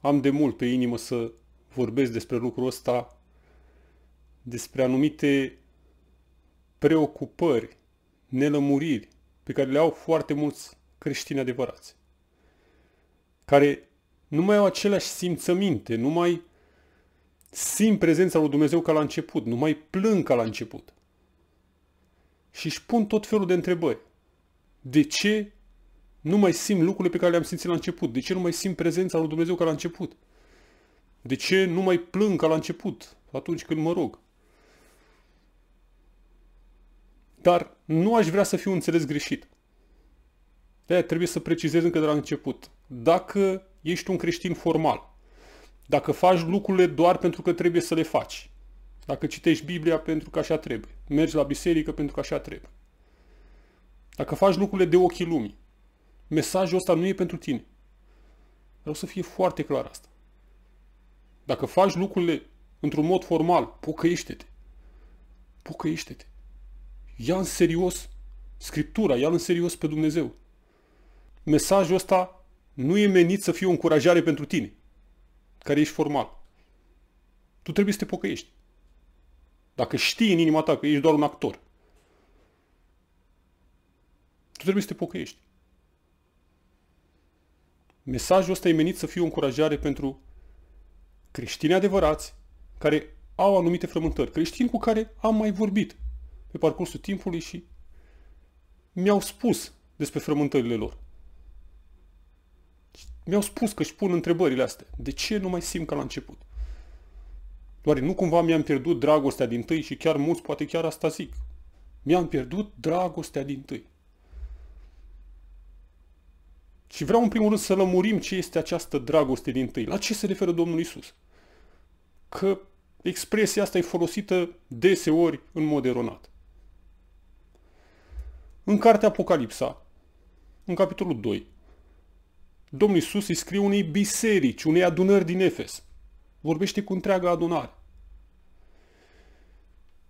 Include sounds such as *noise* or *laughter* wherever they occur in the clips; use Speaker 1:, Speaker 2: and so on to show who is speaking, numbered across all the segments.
Speaker 1: am de mult pe inimă să vorbesc despre lucrul ăsta, despre anumite preocupări, nelămuriri pe care le au foarte mulți creștini adevărați, care nu mai au aceleași simțăminte, nu mai simt prezența lui Dumnezeu ca la început, nu mai plâng ca la început. Și își pun tot felul de întrebări. De ce nu mai simt lucrurile pe care le-am simțit la început. De ce nu mai simt prezența lui Dumnezeu ca la început? De ce nu mai plâng ca la început, atunci când mă rog? Dar nu aș vrea să fiu înțeles greșit. de trebuie să precizez încă de la început. Dacă ești un creștin formal, dacă faci lucrurile doar pentru că trebuie să le faci, dacă citești Biblia pentru că așa trebuie, mergi la biserică pentru că așa trebuie, dacă faci lucrurile de ochii lumii, mesajul ăsta nu e pentru tine. Vreau să fie foarte clar asta. Dacă faci lucrurile într-un mod formal, pocăiește te pocăiește te Ia în serios Scriptura, ia în serios pe Dumnezeu. Mesajul ăsta nu e menit să fie o încurajare pentru tine, care ești formal. Tu trebuie să te pocăiești. Dacă știi în inima ta că ești doar un actor, tu trebuie să te pocăiești. Mesajul ăsta e menit să fie o încurajare pentru creștini adevărați care au anumite frământări, creștini cu care am mai vorbit pe parcursul timpului și mi-au spus despre frământările lor. Mi-au spus că își pun întrebările astea. De ce nu mai simt ca la început? Doar nu cumva mi-am pierdut dragostea din tâi și chiar mulți poate chiar asta zic. Mi-am pierdut dragostea din tâi. Și vreau în primul rând să lămurim ce este această dragoste din tâi. La ce se referă Domnul Isus? Că expresia asta e folosită deseori în mod eronat. În cartea Apocalipsa, în capitolul 2, Domnul Isus îi scrie unei biserici, unei adunări din Efes. Vorbește cu întreaga adunare.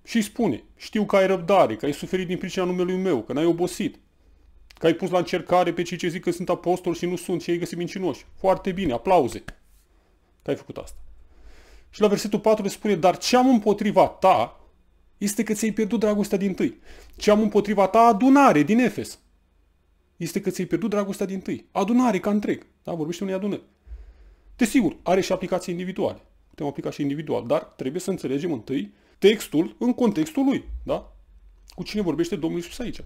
Speaker 1: Și îi spune, știu că ai răbdare, că ai suferit din pricina numelui meu, că n-ai obosit, că ai pus la încercare pe cei ce zic că sunt apostoli și nu sunt și ei găsit mincinoși. Foarte bine, aplauze că ai făcut asta. Și la versetul 4 le spune, dar ce am împotriva ta este că ți-ai pierdut dragostea din tâi. Ce am împotriva ta adunare din Efes este că ți-ai pierdut dragostea din tâi. Adunare ca întreg. Da? Vorbește unei adunări. Desigur, are și aplicații individuale. Putem aplica și individual, dar trebuie să înțelegem întâi textul în contextul lui. Da? Cu cine vorbește Domnul Iisus aici?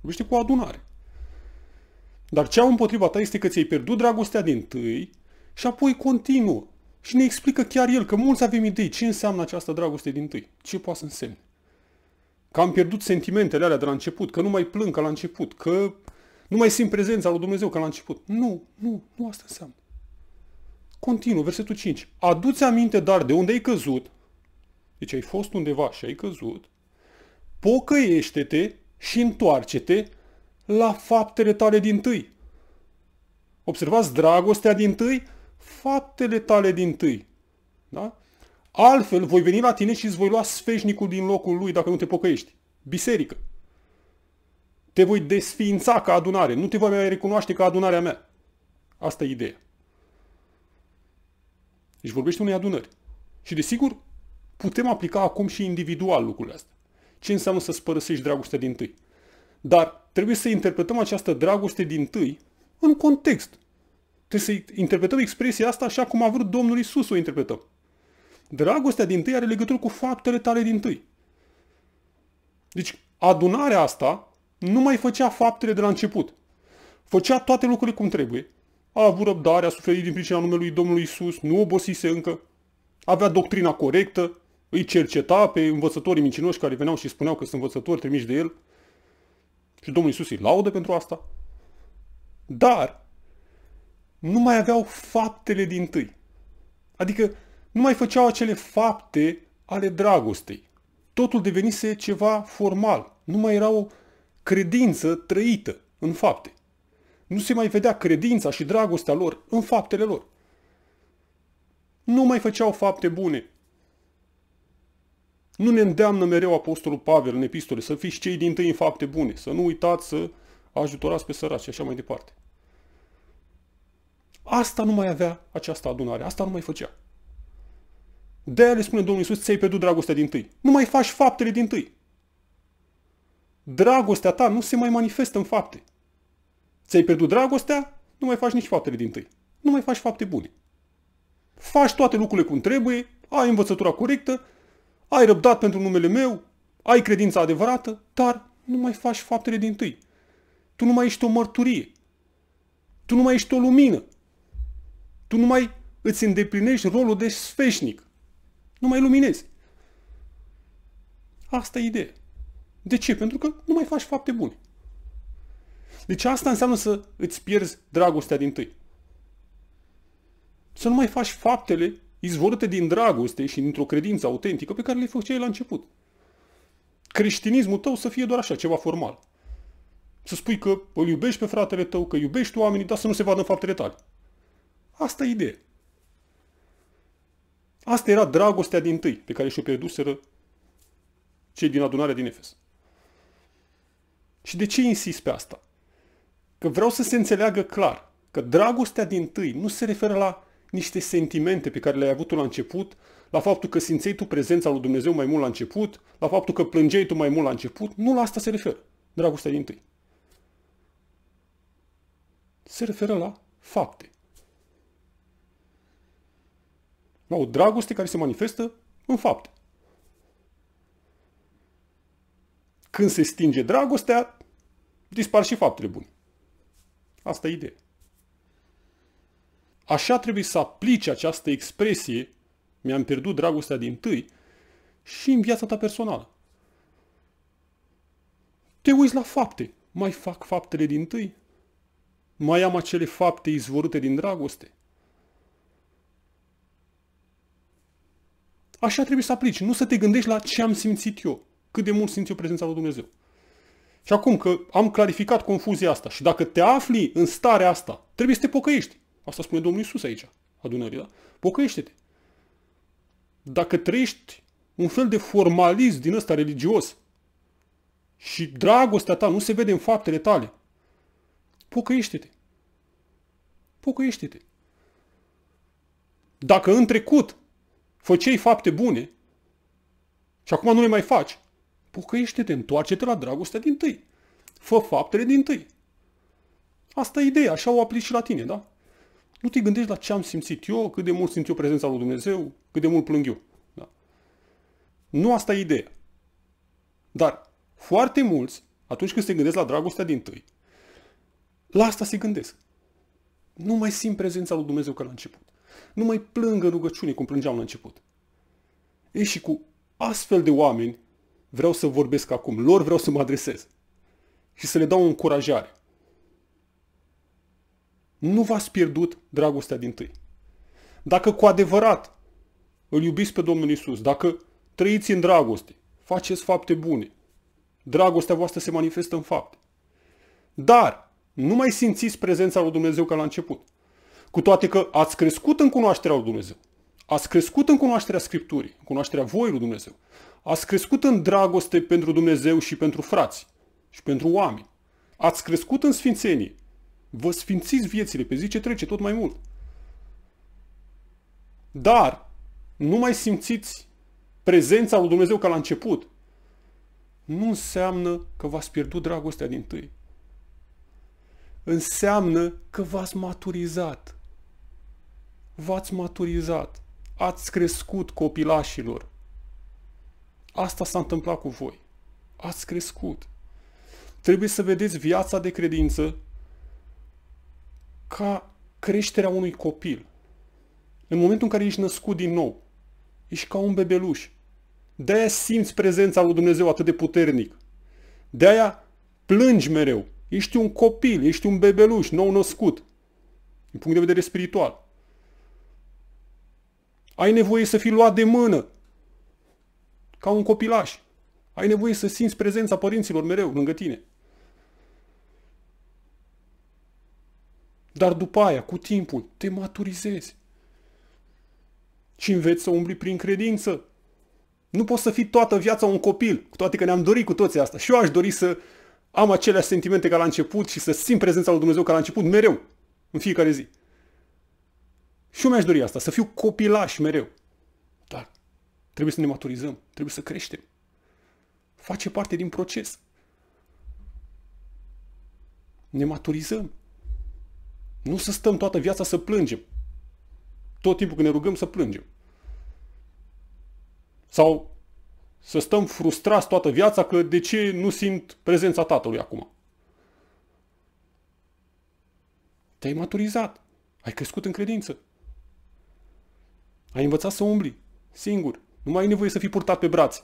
Speaker 1: Vorbește cu adunare. Dar cea împotriva ta este că ți-ai pierdut dragostea din tâi și apoi continuă. Și ne explică chiar el că mulți avem idei ce înseamnă această dragoste din tâi, ce poate să însemne. Că am pierdut sentimentele alea de la început, că nu mai plâng ca la început, că nu mai simt prezența lui Dumnezeu ca la început. Nu, nu, nu asta înseamnă. Continuă, versetul 5. Aduți aminte, dar de unde ai căzut, deci ai fost undeva și ai căzut, pocăiește-te și întoarce-te la faptele tale din tâi. Observați dragostea din tâi, faptele tale din tâi. Da? Altfel, voi veni la tine și îți voi lua sfeșnicul din locul lui dacă nu te pocăiești. Biserică. Te voi desființa ca adunare. Nu te voi mai recunoaște ca adunarea mea. Asta e ideea. Deci vorbește unei adunări. Și desigur, putem aplica acum și individual lucrurile astea. Ce înseamnă să-ți părăsești dragostea din tâi? Dar trebuie să interpretăm această dragoste din tâi în context. Trebuie să interpretăm expresia asta așa cum a vrut Domnul Isus să o interpretăm. Dragostea din tâi are legătură cu faptele tale din tâi. Deci adunarea asta nu mai făcea faptele de la început. Făcea toate lucrurile cum trebuie. A avut răbdare, a suferit din pricina numelui Domnului Isus, nu obosise încă, avea doctrina corectă, îi cerceta pe învățătorii mincinoși care veneau și spuneau că sunt învățători trimiși de el, și Domnul Iisus îi laudă pentru asta. Dar nu mai aveau faptele din tâi. Adică nu mai făceau acele fapte ale dragostei. Totul devenise ceva formal. Nu mai era o credință trăită în fapte. Nu se mai vedea credința și dragostea lor în faptele lor. Nu mai făceau fapte bune, nu ne îndeamnă mereu Apostolul Pavel în epistole să fiți cei din tâi în fapte bune, să nu uitați să ajutorați pe săraci și așa mai departe. Asta nu mai avea această adunare, asta nu mai făcea. De-aia le spune Domnul Iisus, ți-ai pierdut dragostea din tâi. Nu mai faci faptele din tâi. Dragostea ta nu se mai manifestă în fapte. Ți-ai pierdut dragostea, nu mai faci nici faptele din tâi. Nu mai faci fapte bune. Faci toate lucrurile cum trebuie, ai învățătura corectă, ai răbdat pentru numele meu, ai credința adevărată, dar nu mai faci faptele din tâi. Tu nu mai ești o mărturie. Tu nu mai ești o lumină. Tu nu mai îți îndeplinești rolul de sfeșnic. Nu mai luminezi. Asta e ideea. De ce? Pentru că nu mai faci fapte bune. Deci asta înseamnă să îți pierzi dragostea din tâi. Să nu mai faci faptele izvorâte din dragoste și dintr-o credință autentică pe care le făceai la început. Creștinismul tău să fie doar așa, ceva formal. Să spui că îl iubești pe fratele tău, că iubești oamenii, dar să nu se vadă în faptele tale. Asta e ideea. Asta era dragostea din tâi pe care și-o pierduseră cei din adunarea din Efes. Și de ce insist pe asta? Că vreau să se înțeleagă clar că dragostea din tâi nu se referă la niște sentimente pe care le-ai avut tu la început, la faptul că simțeai tu prezența lui Dumnezeu mai mult la început, la faptul că plângeai tu mai mult la început, nu la asta se referă dragostea din tâi. Se referă la fapte. La o dragoste care se manifestă în fapte. Când se stinge dragostea, dispar și faptele bune. Asta e ideea. Așa trebuie să aplici această expresie, mi-am pierdut dragostea din tâi, și în viața ta personală. Te uiți la fapte. Mai fac faptele din tâi? Mai am acele fapte izvorute din dragoste? Așa trebuie să aplici. Nu să te gândești la ce am simțit eu. Cât de mult simți eu prezența lui Dumnezeu. Și acum că am clarificat confuzia asta și dacă te afli în starea asta, trebuie să te pocăiești. Asta spune Domnul Isus aici, adunării, da? Pocăiește-te. Dacă trăiești un fel de formalism din ăsta religios și dragostea ta nu se vede în faptele tale, pocăiește-te. Pocăiește-te. Dacă în trecut făceai fapte bune și acum nu le mai faci, pocăiește-te, întoarce-te la dragostea din tâi. Fă faptele din tâi. Asta e ideea, așa o aplici și la tine, da? Nu te gândești la ce am simțit eu, cât de mult simt eu prezența lui Dumnezeu, cât de mult plâng eu. Da. Nu asta e ideea. Dar foarte mulți, atunci când se gândesc la dragostea din tâi, la asta se gândesc. Nu mai simt prezența lui Dumnezeu ca la început. Nu mai plâng în rugăciune cum plângeam la început. Ei, și cu astfel de oameni vreau să vorbesc acum, lor vreau să mă adresez și să le dau o încurajare nu v-ați pierdut dragostea din tâi. Dacă cu adevărat îl iubiți pe Domnul Isus, dacă trăiți în dragoste, faceți fapte bune, dragostea voastră se manifestă în fapte. Dar nu mai simțiți prezența lui Dumnezeu ca la început. Cu toate că ați crescut în cunoașterea lui Dumnezeu, ați crescut în cunoașterea Scripturii, în cunoașterea voii lui Dumnezeu, ați crescut în dragoste pentru Dumnezeu și pentru frați și pentru oameni, ați crescut în sfințenie, Vă sfințiți viețile pe zi ce trece tot mai mult. Dar nu mai simțiți prezența lui Dumnezeu ca la început. Nu înseamnă că v-ați pierdut dragostea din tâi. Înseamnă că v-ați maturizat. V-ați maturizat. Ați crescut copilașilor. Asta s-a întâmplat cu voi. Ați crescut. Trebuie să vedeți viața de credință ca creșterea unui copil. În momentul în care ești născut din nou, ești ca un bebeluș. De-aia simți prezența lui Dumnezeu atât de puternic. De-aia plângi mereu. Ești un copil, ești un bebeluș nou născut, din punct de vedere spiritual. Ai nevoie să fii luat de mână, ca un copilaș. Ai nevoie să simți prezența părinților mereu lângă tine. Dar după aia, cu timpul, te maturizezi. Și înveți să umbli prin credință. Nu poți să fii toată viața un copil, cu toate că ne-am dorit cu toții asta. Și eu aș dori să am aceleași sentimente ca la început și să simt prezența lui Dumnezeu ca la început mereu, în fiecare zi. Și eu mi-aș dori asta, să fiu copilaș mereu. Dar trebuie să ne maturizăm, trebuie să creștem. Face parte din proces. Ne maturizăm. Nu să stăm toată viața să plângem. Tot timpul când ne rugăm să plângem. Sau să stăm frustrați toată viața că de ce nu simt prezența tatălui acum. Te-ai maturizat. Ai crescut în credință. Ai învățat să umbli singur. Nu mai ai nevoie să fii purtat pe brațe.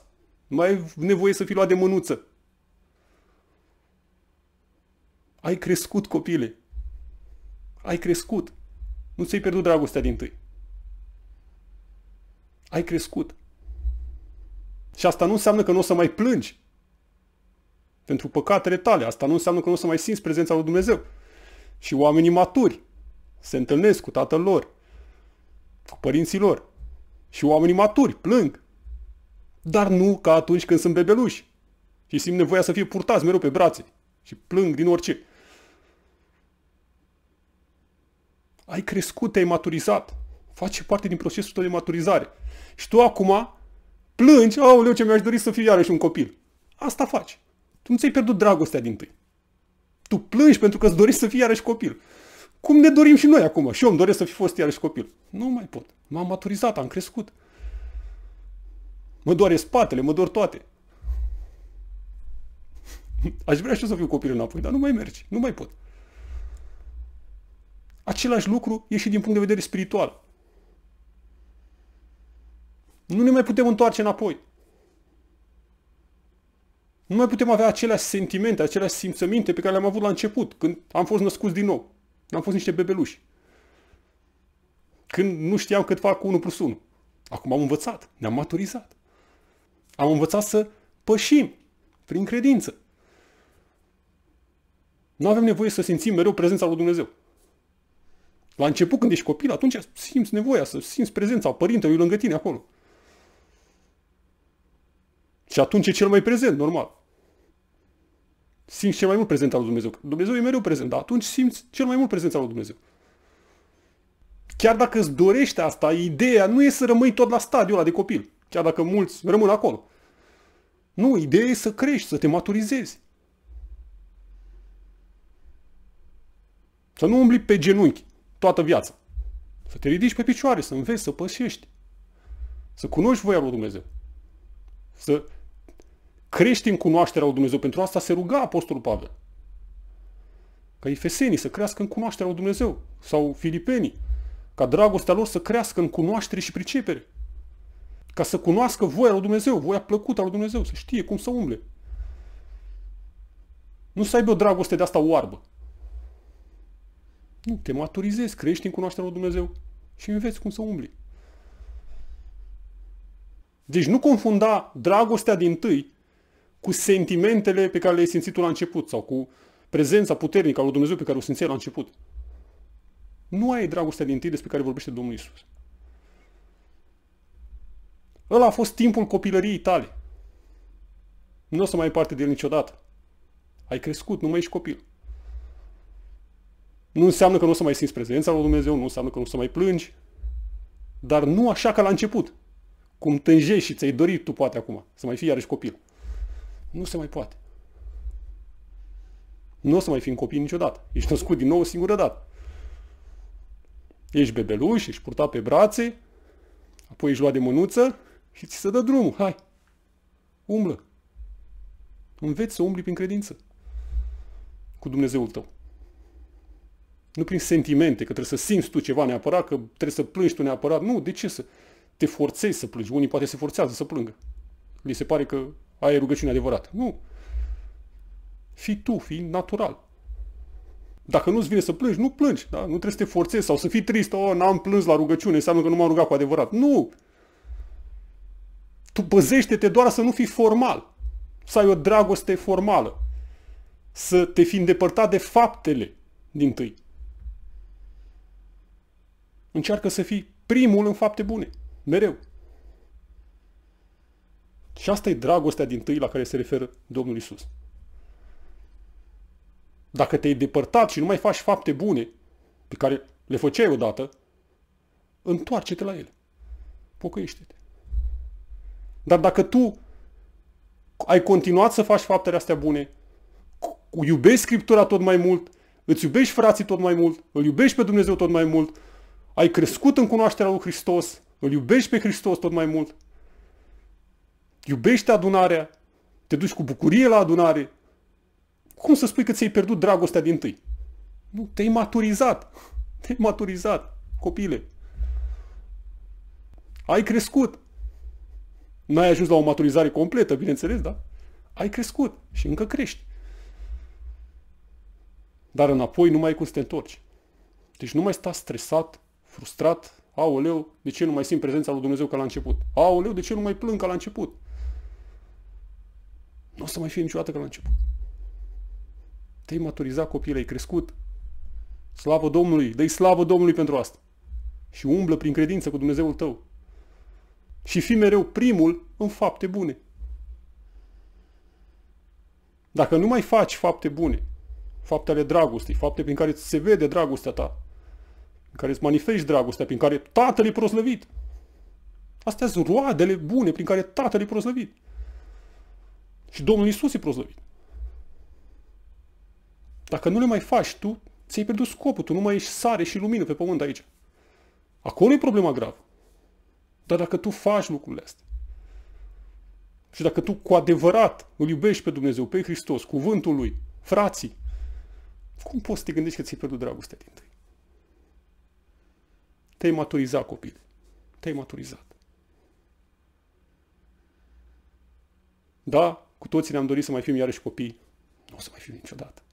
Speaker 1: Nu mai ai nevoie să fii luat de mânuță. Ai crescut copile. Ai crescut. Nu ți-ai pierdut dragostea din tâi. Ai crescut. Și asta nu înseamnă că nu o să mai plângi pentru păcatele tale. Asta nu înseamnă că nu o să mai simți prezența lui Dumnezeu. Și oamenii maturi se întâlnesc cu tatăl lor, cu părinții lor. Și oamenii maturi plâng. Dar nu ca atunci când sunt bebeluși și simt nevoia să fie purtați mereu pe brațe și plâng din orice. Ai crescut, te-ai maturizat. Face parte din procesul tău de maturizare. Și tu acum plângi, leu, ce mi-aș dori să fiu iarăși un copil. Asta faci. Tu nu ți-ai pierdut dragostea din tâi. Tu plângi pentru că îți dorești să fii iarăși copil. Cum ne dorim și noi acum. Și eu îmi doresc să fi fost iarăși copil. Nu mai pot. M-am maturizat, am crescut. Mă doare spatele, mă dor toate. Aș vrea și eu să fiu copil înapoi, dar nu mai mergi, nu mai pot. Același lucru e și din punct de vedere spiritual. Nu ne mai putem întoarce înapoi. Nu mai putem avea aceleași sentimente, aceleași simțăminte pe care le-am avut la început, când am fost născuți din nou. Am fost niște bebeluși. Când nu știam cât fac cu 1 plus 1. Acum am învățat, ne-am maturizat. Am învățat să pășim prin credință. Nu avem nevoie să simțim mereu prezența lui Dumnezeu. La început, când ești copil, atunci simți nevoia să simți prezența părintelui lângă tine acolo. Și atunci e cel mai prezent, normal. Simți cel mai mult prezent al lui Dumnezeu. Dumnezeu e mereu prezent, dar atunci simți cel mai mult prezența lui Dumnezeu. Chiar dacă îți dorești asta, ideea nu e să rămâi tot la stadiul ăla de copil. Chiar dacă mulți rămân acolo. Nu, ideea e să crești, să te maturizezi. Să nu umbli pe genunchi toată viața. Să te ridici pe picioare, să înveți, să pășești. Să cunoști voia lui Dumnezeu. Să crești în cunoașterea lui Dumnezeu. Pentru asta se ruga Apostolul Pavel. Ca Efesenii să crească în cunoașterea lui Dumnezeu. Sau Filipenii. Ca dragostea lor să crească în cunoaștere și pricepere. Ca să cunoască voia lui Dumnezeu, voia plăcută a lui Dumnezeu, să știe cum să umble. Nu să aibă o dragoste de asta oarbă, nu, te maturizezi, crești în cunoașterea lui Dumnezeu și înveți cum să umbli. Deci nu confunda dragostea din tâi cu sentimentele pe care le-ai simțit la început sau cu prezența puternică a lui Dumnezeu pe care o simțeai la început. Nu ai dragostea din tâi despre care vorbește Domnul Isus. Ăla a fost timpul copilăriei tale. Nu o să mai ai parte de el niciodată. Ai crescut, nu mai ești copil. Nu înseamnă că nu o să mai simți prezența lui Dumnezeu, nu înseamnă că nu o să mai plângi, dar nu așa ca la început. Cum tânjești și ți-ai dorit tu poate acum să mai fii iarăși copil. Nu se mai poate. Nu o să mai fii un copil niciodată. Ești născut din nou o singură dată. Ești bebeluș, ești purtat pe brațe, apoi ești luat de mânuță și ți se dă drumul. Hai, umblă. Înveți să umbli prin credință cu Dumnezeul tău. Nu prin sentimente, că trebuie să simți tu ceva neapărat, că trebuie să plângi tu neapărat. Nu, de ce să te forțezi să plângi? Unii poate se forțează să plângă. Li se pare că ai rugăciune adevărată. Nu. Fii tu, fii natural. Dacă nu-ți vine să plângi, nu plângi. Da? Nu trebuie să te forțezi sau să fii trist. O, oh, n-am plâns la rugăciune, înseamnă că nu m-am rugat cu adevărat. Nu! Tu păzește-te doar să nu fii formal. Să ai o dragoste formală. Să te fi îndepărtat de faptele din tâi. Încearcă să fii primul în fapte bune. Mereu. Și asta e dragostea din tâi la care se referă Domnul Isus. Dacă te-ai depărtat și nu mai faci fapte bune, pe care le făceai odată, întoarce-te la ele. Pocăiește-te. Dar dacă tu ai continuat să faci faptele astea bune, iubești Scriptura tot mai mult, îți iubești frații tot mai mult, îl iubești pe Dumnezeu tot mai mult, ai crescut în cunoașterea lui Hristos, îl iubești pe Hristos tot mai mult, iubești adunarea, te duci cu bucurie la adunare. Cum să spui că ți-ai pierdut dragostea din tâi? Nu, te-ai maturizat. *laughs* Te-ai maturizat, copile. Ai crescut. N-ai ajuns la o maturizare completă, bineînțeles, da? Ai crescut și încă crești. Dar înapoi nu mai ai cum să te întorci. Deci nu mai sta stresat frustrat, aoleu, de ce nu mai simt prezența lui Dumnezeu ca la început? Aoleu, de ce nu mai plâng ca la început? Nu o să mai fie niciodată ca la început. Te-ai maturizat copil, ai crescut. Slavă Domnului, dă slavă Domnului pentru asta. Și umblă prin credință cu Dumnezeul tău. Și fi mereu primul în fapte bune. Dacă nu mai faci fapte bune, fapte ale dragostei, fapte prin care se vede dragostea ta, în care îți manifesti dragostea, prin care Tatăl e proslăvit. Astea sunt roadele bune prin care Tatăl e proslăvit. Și Domnul Isus e proslăvit. Dacă nu le mai faci tu, ți-ai pierdut scopul, tu nu mai ești sare și lumină pe pământ aici. Acolo e problema gravă. Dar dacă tu faci lucrurile astea, și dacă tu cu adevărat îl iubești pe Dumnezeu, pe Hristos, cuvântul Lui, frații, cum poți să te gândești că ți-ai pierdut dragostea din tâi? Te-ai maturizat, copil. Te-ai maturizat. Da, cu toții ne-am dorit să mai fim iarăși copii. Nu o să mai fim niciodată.